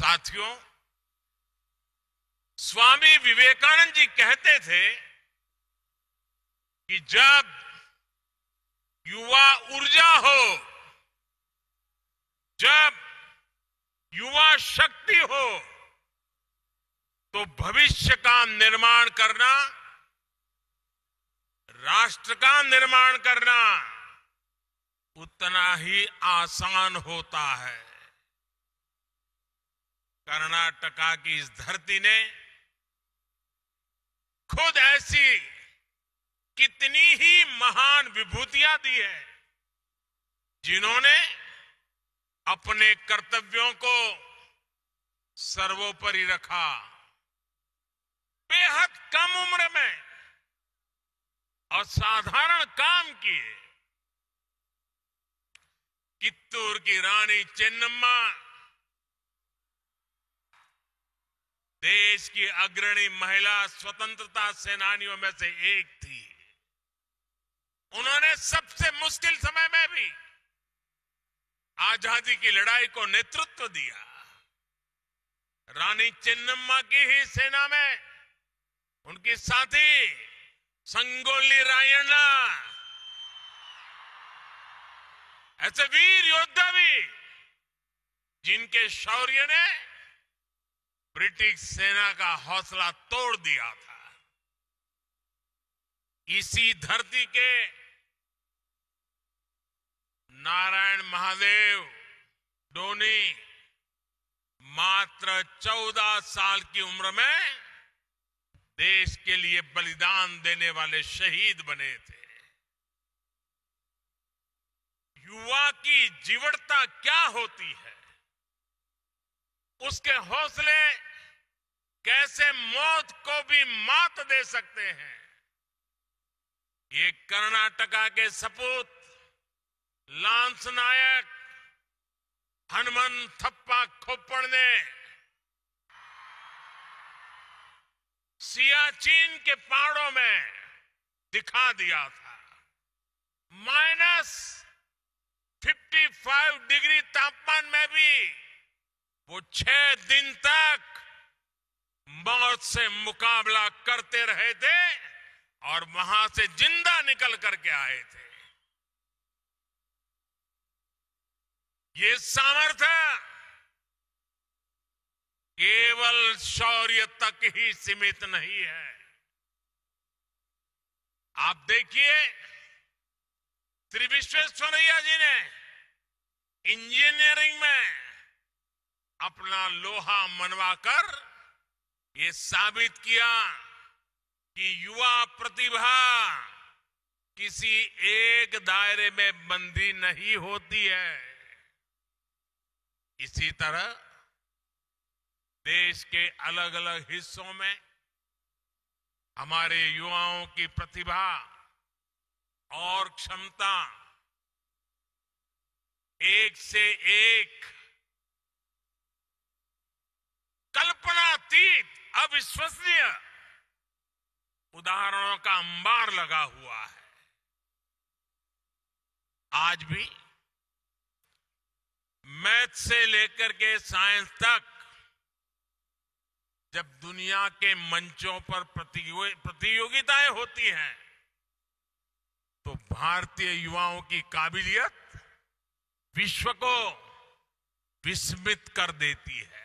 साथियों स्वामी विवेकानंद जी कहते थे कि जब युवा ऊर्जा हो जब युवा शक्ति हो तो भविष्य का निर्माण करना राष्ट्र का निर्माण करना उतना ही आसान होता है कर्नाटका की इस धरती ने खुद ऐसी कितनी ही महान विभूतियां दी है जिन्होंने अपने कर्तव्यों को सर्वोपरि रखा बेहद कम उम्र में असाधारण काम किए कित्तूर की रानी चेन्नम्मा देश की अग्रणी महिला स्वतंत्रता सेनानियों में से एक थी उन्होंने सबसे मुश्किल समय में भी आजादी की लड़ाई को नेतृत्व दिया रानी चिन्नम्मा की ही सेना में उनकी साथी संगोली रायण्णा ऐसे वीर योद्धा भी जिनके शौर्य ने ब्रिटिश सेना का हौसला तोड़ दिया था इसी धरती के नारायण महादेव डोनी मात्र चौदह साल की उम्र में देश के लिए बलिदान देने वाले शहीद बने थे युवा की जीवटता क्या होती है उसके हौसले कैसे मौत को भी मात दे सकते हैं ये कर्नाटका के सपूत लांस नायक हनुमन थप्पा खोपड़ ने सियाचिन के पहाड़ों में दिखा दिया था माइनस 55 डिग्री तापमान में भी वो छह दिन तक मौत से मुकाबला करते रहे थे और वहां से जिंदा निकल करके आए थे ये सामर्थ्य केवल शौर्य तक ही सीमित नहीं है आप देखिए श्री विश्वेश्वरैया जी ने इंजीनियरिंग में अपना लोहा मनवाकर ये साबित किया कि युवा प्रतिभा किसी एक दायरे में बंदी नहीं होती है इसी तरह देश के अलग अलग हिस्सों में हमारे युवाओं की प्रतिभा और क्षमता एक से एक विश्वसनीय उदाहरणों का अंबार लगा हुआ है आज भी मैथ से लेकर के साइंस तक जब दुनिया के मंचों पर प्रतियोगिताएं होती हैं तो भारतीय युवाओं की काबिलियत विश्व को विस्मित कर देती है